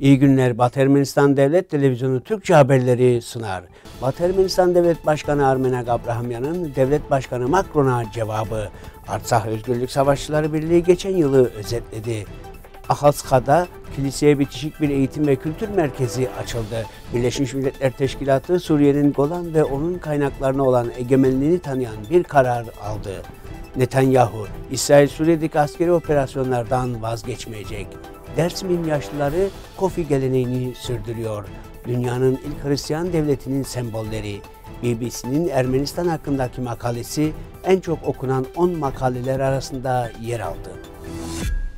İyi günler. Batı Ermenistan Devlet Televizyonu Türkçe haberleri sunar. Batı Ermenistan Devlet Başkanı Armenak Abrahamyan'ın Devlet Başkanı Macron'a cevabı. Artsah Özgürlük Savaşçıları Birliği geçen yılı özetledi. Ahaska'da kiliseye bitişik bir eğitim ve kültür merkezi açıldı. Birleşmiş Milletler Teşkilatı Suriye'nin Golan ve onun kaynaklarına olan egemenliğini tanıyan bir karar aldı. Netanyahu, İsrail Suriye'deki askeri operasyonlardan vazgeçmeyecek. Dersim'in yaşlıları kofi geleneğini sürdürüyor. Dünyanın ilk Hristiyan devletinin sembolleri, BBC'nin Ermenistan hakkındaki makalesi en çok okunan 10 makaleler arasında yer aldı.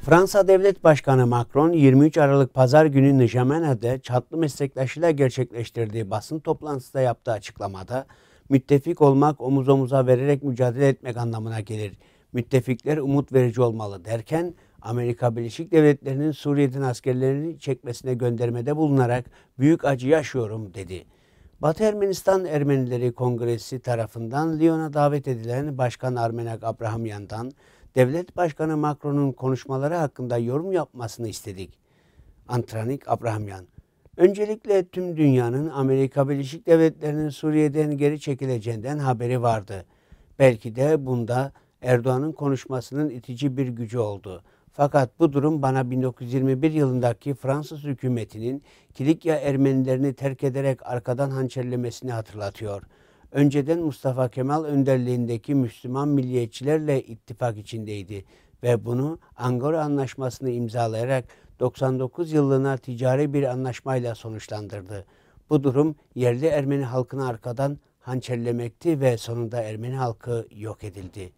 Fransa Devlet Başkanı Macron 23 Aralık Pazar günü Nijamena'da çatlı meslektaşıyla gerçekleştirdiği basın toplantısında yaptığı açıklamada müttefik olmak omuz omuza vererek mücadele etmek anlamına gelir. Müttefikler umut verici olmalı derken Amerika Birleşik Devletleri'nin Suriye'den askerlerini çekmesine göndermede bulunarak büyük acı yaşıyorum dedi. Batı Ermenistan Ermenileri Kongresi tarafından Lyon'a davet edilen Başkan Armenak Abrahamyan'dan Devlet Başkanı Macron'un konuşmaları hakkında yorum yapmasını istedik. Antranik Abrahamyan Öncelikle tüm dünyanın Amerika Birleşik Devletleri'nin Suriye'den geri çekileceğinden haberi vardı. Belki de bunda Erdoğan'ın konuşmasının itici bir gücü oldu.'' Fakat bu durum bana 1921 yılındaki Fransız hükümetinin Kilikya Ermenilerini terk ederek arkadan hançerlemesini hatırlatıyor. Önceden Mustafa Kemal önderliğindeki Müslüman milliyetçilerle ittifak içindeydi ve bunu Angora Anlaşması'nı imzalayarak 99 yılına ticari bir anlaşmayla sonuçlandırdı. Bu durum yerli Ermeni halkını arkadan hançerlemekti ve sonunda Ermeni halkı yok edildi.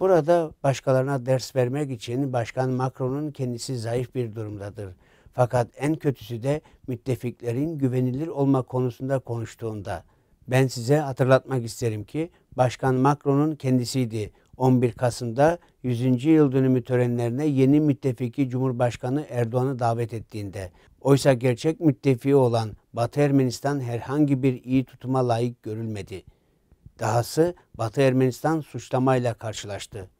Burada başkalarına ders vermek için Başkan Macron'un kendisi zayıf bir durumdadır. Fakat en kötüsü de müttefiklerin güvenilir olma konusunda konuştuğunda. Ben size hatırlatmak isterim ki Başkan Macron'un kendisiydi. 11 Kasım'da 100. yıl dönümü törenlerine yeni müttefiki Cumhurbaşkanı Erdoğan'ı davet ettiğinde. Oysa gerçek müttefiği olan Batı Ermenistan herhangi bir iyi tutuma layık görülmedi.'' Dahası Batı Ermenistan suçlamayla karşılaştı.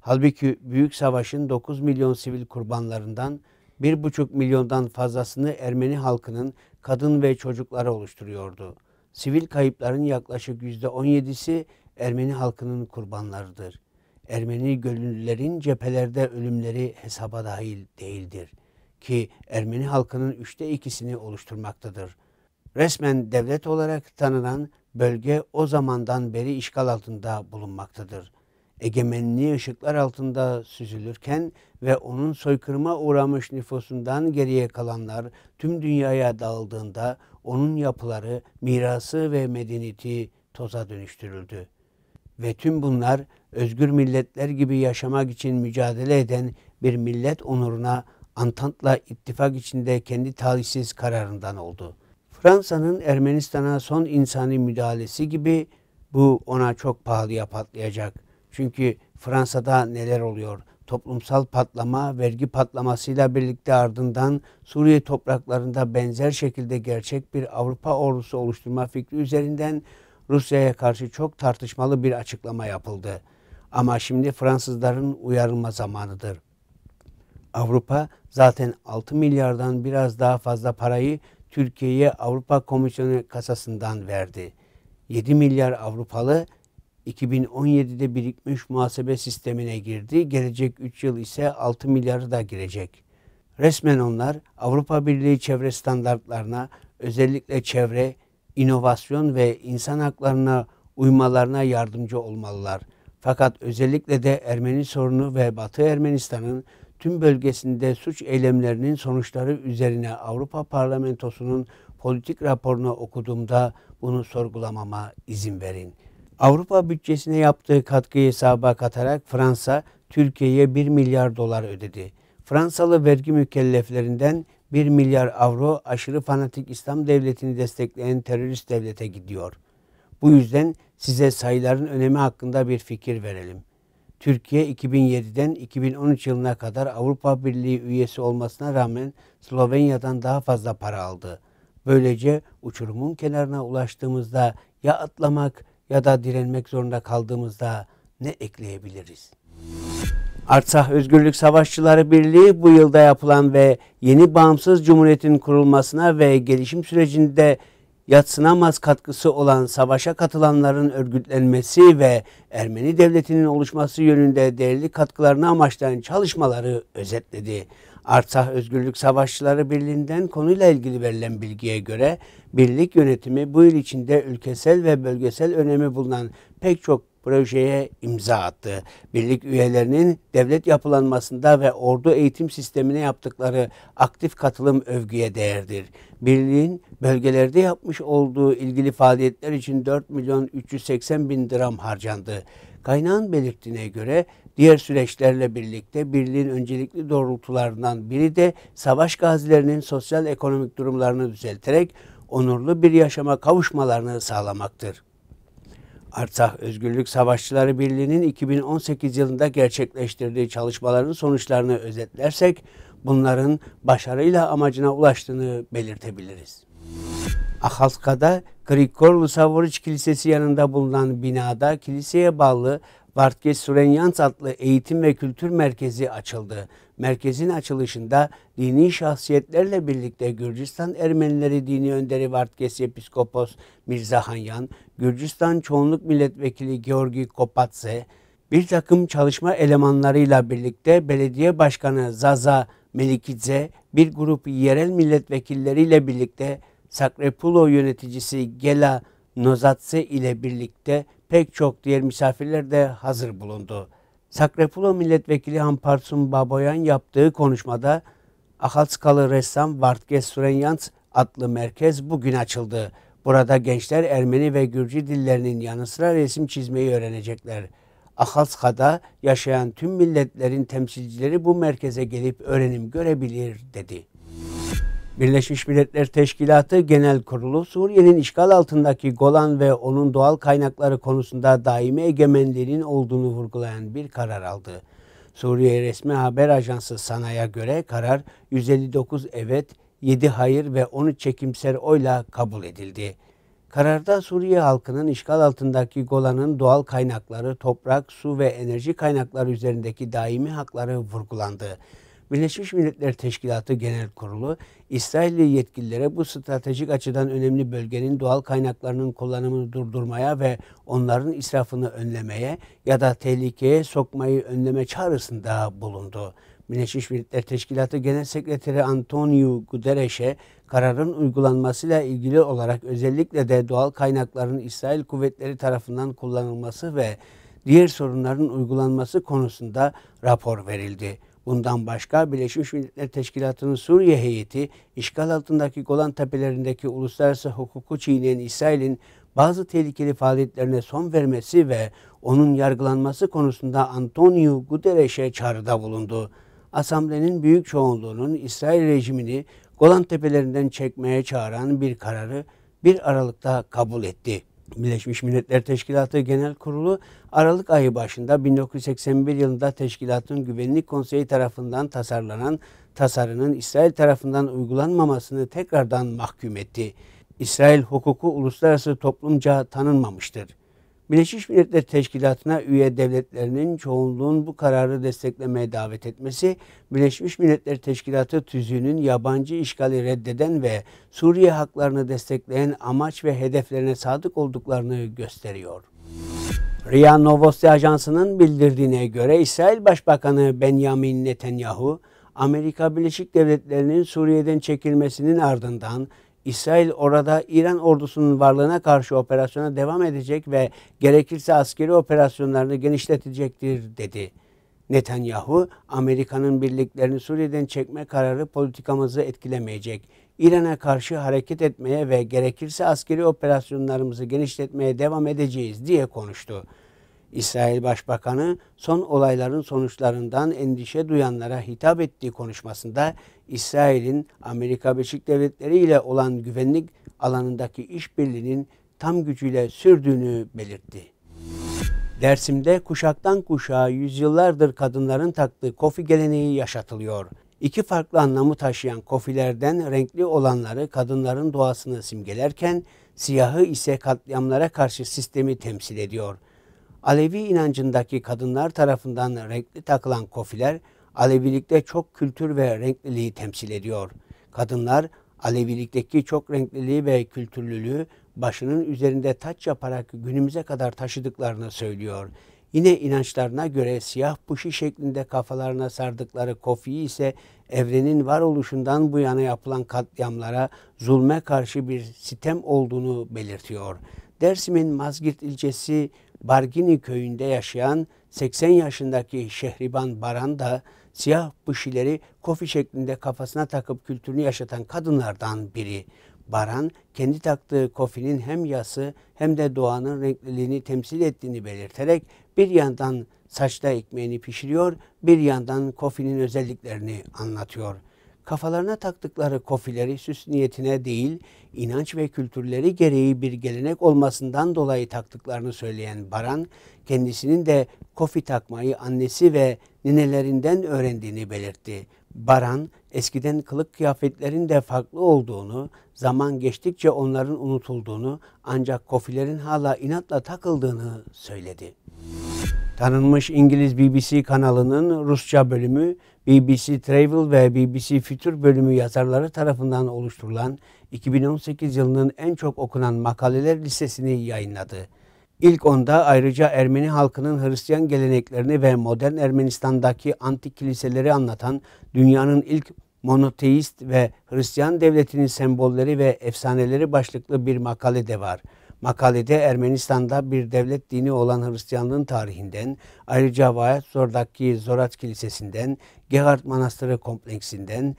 Halbuki Büyük Savaş'ın 9 milyon sivil kurbanlarından 1,5 milyondan fazlasını Ermeni halkının kadın ve çocukları oluşturuyordu. Sivil kayıpların yaklaşık %17'si Ermeni halkının kurbanlarıdır. Ermeni gönüllülerin cephelerde ölümleri hesaba dahil değildir. Ki Ermeni halkının üçte ikisini oluşturmaktadır. Resmen devlet olarak tanınan Bölge o zamandan beri işgal altında bulunmaktadır. Egemenliği ışıklar altında süzülürken ve onun soykırıma uğramış nüfusundan geriye kalanlar tüm dünyaya dağıldığında onun yapıları, mirası ve medeniyeti toza dönüştürüldü. Ve tüm bunlar özgür milletler gibi yaşamak için mücadele eden bir millet onuruna Antant'la ittifak içinde kendi talihsiz kararından oldu.'' Fransa'nın Ermenistan'a son insani müdahalesi gibi bu ona çok pahalıya patlayacak. Çünkü Fransa'da neler oluyor? Toplumsal patlama, vergi patlamasıyla birlikte ardından Suriye topraklarında benzer şekilde gerçek bir Avrupa ordusu oluşturma fikri üzerinden Rusya'ya karşı çok tartışmalı bir açıklama yapıldı. Ama şimdi Fransızların uyarılma zamanıdır. Avrupa zaten 6 milyardan biraz daha fazla parayı Türkiye'ye Avrupa Komisyonu kasasından verdi. 7 milyar Avrupalı 2017'de birikmiş muhasebe sistemine girdi. Gelecek 3 yıl ise 6 milyarı da girecek. Resmen onlar Avrupa Birliği çevre standartlarına, özellikle çevre, inovasyon ve insan haklarına uymalarına yardımcı olmalılar. Fakat özellikle de Ermeni sorunu ve Batı Ermenistan'ın tüm bölgesinde suç eylemlerinin sonuçları üzerine Avrupa Parlamentosu'nun politik raporunu okuduğumda bunu sorgulamama izin verin. Avrupa bütçesine yaptığı katkıyı hesaba katarak Fransa Türkiye'ye 1 milyar dolar ödedi. Fransalı vergi mükelleflerinden 1 milyar avro aşırı fanatik İslam devletini destekleyen terörist devlete gidiyor. Bu yüzden size sayıların önemi hakkında bir fikir verelim. Türkiye 2007'den 2013 yılına kadar Avrupa Birliği üyesi olmasına rağmen Slovenya'dan daha fazla para aldı. Böylece uçurumun kenarına ulaştığımızda ya atlamak ya da direnmek zorunda kaldığımızda ne ekleyebiliriz? Artsah Özgürlük Savaşçıları Birliği bu yılda yapılan ve yeni bağımsız cumhuriyetin kurulmasına ve gelişim sürecinde yatsınamaz katkısı olan savaşa katılanların örgütlenmesi ve Ermeni devletinin oluşması yönünde değerli katkılarını amaçlayan çalışmaları özetledi. Artsah Özgürlük Savaşçıları Birliği'nden konuyla ilgili verilen bilgiye göre birlik yönetimi bu yıl içinde ülkesel ve bölgesel önemi bulunan pek çok projeye imza attı. Birlik üyelerinin devlet yapılanmasında ve ordu eğitim sistemine yaptıkları aktif katılım övgüye değerdir. Birliğin bölgelerde yapmış olduğu ilgili faaliyetler için 4 milyon 380 bin dram harcandı. Kaynağın belirttiğine göre diğer süreçlerle birlikte birliğin öncelikli doğrultularından biri de savaş gazilerinin sosyal ekonomik durumlarını düzelterek onurlu bir yaşama kavuşmalarını sağlamaktır. Artsakh Özgürlük Savaşçıları Birliği'nin 2018 yılında gerçekleştirdiği çalışmaların sonuçlarını özetlersek bunların başarıyla amacına ulaştığını belirtebiliriz. Ahaska'da Grigor Lusavoriç Kilisesi yanında bulunan binada kiliseye bağlı Vartges Sürenyans adlı eğitim ve kültür merkezi açıldı merkezin açılışında dini şahsiyetlerle birlikte Gürcistan Ermenileri Dini Önderi Vartkes Episkopos Mirza Hanyan, Gürcistan Çoğunluk Milletvekili Georgi Kopatse, bir takım çalışma elemanlarıyla birlikte belediye başkanı Zaza Melikidze, bir grup yerel milletvekilleriyle birlikte Sakrepulo yöneticisi Gela Nozatse ile birlikte pek çok diğer misafirler de hazır bulundu. Sakrepulo Milletvekili Hamparsun Baboyan yaptığı konuşmada Ahatskalı ressam Vartges Sürenyans adlı merkez bugün açıldı. Burada gençler Ermeni ve Gürcü dillerinin yanı sıra resim çizmeyi öğrenecekler. Ahatska'da yaşayan tüm milletlerin temsilcileri bu merkeze gelip öğrenim görebilir dedi. Birleşmiş Milletler Teşkilatı Genel Kurulu Suriye'nin işgal altındaki Golan ve onun doğal kaynakları konusunda daimi egemenliğinin olduğunu vurgulayan bir karar aldı. Suriye resmi haber ajansı Sana'ya göre karar 159 evet, 7 hayır ve 13 çekimser oyla kabul edildi. Kararda Suriye halkının işgal altındaki Golan'ın doğal kaynakları, toprak, su ve enerji kaynakları üzerindeki daimi hakları vurgulandı. Birleşmiş Milletler Teşkilatı Genel Kurulu, İsrailli yetkililere bu stratejik açıdan önemli bölgenin doğal kaynaklarının kullanımını durdurmaya ve onların israfını önlemeye ya da tehlikeye sokmayı önleme çağrısında bulundu. Birleşmiş Milletler Teşkilatı Genel Sekreteri Antonio Guterres'e kararın uygulanmasıyla ilgili olarak özellikle de doğal kaynakların İsrail kuvvetleri tarafından kullanılması ve diğer sorunların uygulanması konusunda rapor verildi. Bundan başka Birleşmiş Milletler Teşkilatı'nın Suriye heyeti, işgal altındaki Golan tepelerindeki uluslararası hukuku çiğneyen İsrail'in bazı tehlikeli faaliyetlerine son vermesi ve onun yargılanması konusunda Antonio Guterres'e çağrıda bulundu. Asamblenin büyük çoğunluğunun İsrail rejimini Golan tepelerinden çekmeye çağıran bir kararı 1 Aralık'ta kabul etti. Birleşmiş Milletler Teşkilatı Genel Kurulu Aralık ayı başında 1981 yılında Teşkilatın Güvenlik Konseyi tarafından tasarlanan tasarının İsrail tarafından uygulanmamasını tekrardan mahkum etti. İsrail hukuku uluslararası toplumca tanınmamıştır. Birleşmiş Milletler Teşkilatı'na üye devletlerinin çoğunluğun bu kararı desteklemeye davet etmesi, Birleşmiş Milletler Teşkilatı tüzüğünün yabancı işgali reddeden ve Suriye haklarını destekleyen amaç ve hedeflerine sadık olduklarını gösteriyor. RIA Novosti Ajansı'nın bildirdiğine göre İsrail Başbakanı Benjamin Netanyahu, Amerika Birleşik Devletleri'nin Suriye'den çekilmesinin ardından İsrail orada İran ordusunun varlığına karşı operasyona devam edecek ve gerekirse askeri operasyonlarını genişletecektir dedi. Netanyahu, Amerika'nın birliklerini Suriye'den çekme kararı politikamızı etkilemeyecek. İran'a karşı hareket etmeye ve gerekirse askeri operasyonlarımızı genişletmeye devam edeceğiz diye konuştu. İsrail Başbakanı son olayların sonuçlarından endişe duyanlara hitap ettiği konuşmasında İsrail'in Amerika Birleşik Devletleri ile olan güvenlik alanındaki işbirliğinin tam gücüyle sürdüğünü belirtti. Dersim'de kuşaktan kuşağa yüzyıllardır kadınların taktığı kofi geleneği yaşatılıyor. İki farklı anlamı taşıyan kofilerden renkli olanları kadınların doğasını simgelerken siyahı ise katliamlara karşı sistemi temsil ediyor.'' Alevi inancındaki kadınlar tarafından renkli takılan kofiler Alevilikte çok kültür ve renkliliği temsil ediyor. Kadınlar Alevilikteki çok renkliliği ve kültürlülüğü başının üzerinde taç yaparak günümüze kadar taşıdıklarını söylüyor. Yine inançlarına göre siyah puşi şeklinde kafalarına sardıkları kofiyi ise evrenin varoluşundan bu yana yapılan katliamlara, zulme karşı bir sitem olduğunu belirtiyor. Dersim'in Mazgirt ilçesi Bargini köyünde yaşayan 80 yaşındaki Şehriban Baran da siyah bışileri kofi şeklinde kafasına takıp kültürünü yaşatan kadınlardan biri. Baran kendi taktığı kofinin hem yası hem de doğanın renkliliğini temsil ettiğini belirterek bir yandan saçta ekmeğini pişiriyor, bir yandan kofinin özelliklerini anlatıyor. Kafalarına taktıkları kofileri süs niyetine değil, inanç ve kültürleri gereği bir gelenek olmasından dolayı taktıklarını söyleyen Baran, kendisinin de kofi takmayı annesi ve ninelerinden öğrendiğini belirtti. Baran, eskiden kılık kıyafetlerin de farklı olduğunu, zaman geçtikçe onların unutulduğunu, ancak kofilerin hala inatla takıldığını söyledi tanınmış İngiliz BBC kanalının Rusça bölümü, BBC Travel ve BBC Future bölümü yazarları tarafından oluşturulan 2018 yılının en çok okunan makaleler listesini yayınladı. İlk onda ayrıca Ermeni halkının Hristiyan geleneklerini ve modern Ermenistan'daki antik kiliseleri anlatan dünyanın ilk monoteist ve Hristiyan devletinin sembolleri ve efsaneleri başlıklı bir makale de var.'' Makalede Ermenistan'da bir devlet dini olan Hristiyanlığın tarihinden, ayrıca Vayatsor'daki Zorat Kilisesi'nden, Gehard Manastırı kompleksinden,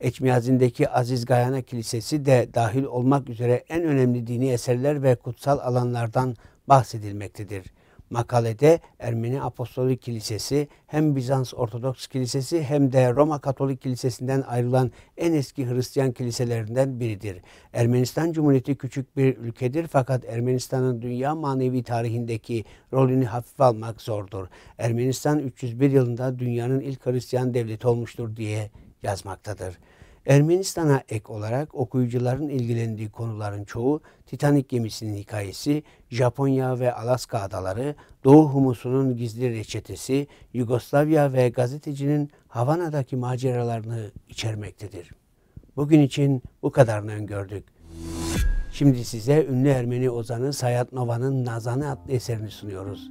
Eçmiyazin'deki Aziz Gayana Kilisesi de dahil olmak üzere en önemli dini eserler ve kutsal alanlardan bahsedilmektedir.'' makalede Ermeni Apostolik Kilisesi hem Bizans Ortodoks Kilisesi hem de Roma Katolik Kilisesi'nden ayrılan en eski Hristiyan kiliselerinden biridir. Ermenistan Cumhuriyeti küçük bir ülkedir fakat Ermenistan'ın dünya manevi tarihindeki rolünü hafif almak zordur. Ermenistan 301 yılında dünyanın ilk Hristiyan devleti olmuştur diye yazmaktadır. Ermenistan'a ek olarak okuyucuların ilgilendiği konuların çoğu Titanik gemisinin hikayesi, Japonya ve Alaska adaları, Doğu humusunun gizli reçetesi, Yugoslavya ve gazetecinin Havana'daki maceralarını içermektedir. Bugün için bu kadarını öngördük. Şimdi size ünlü Ermeni ozanı Sayat Nova'nın Nazanı adlı eserini sunuyoruz.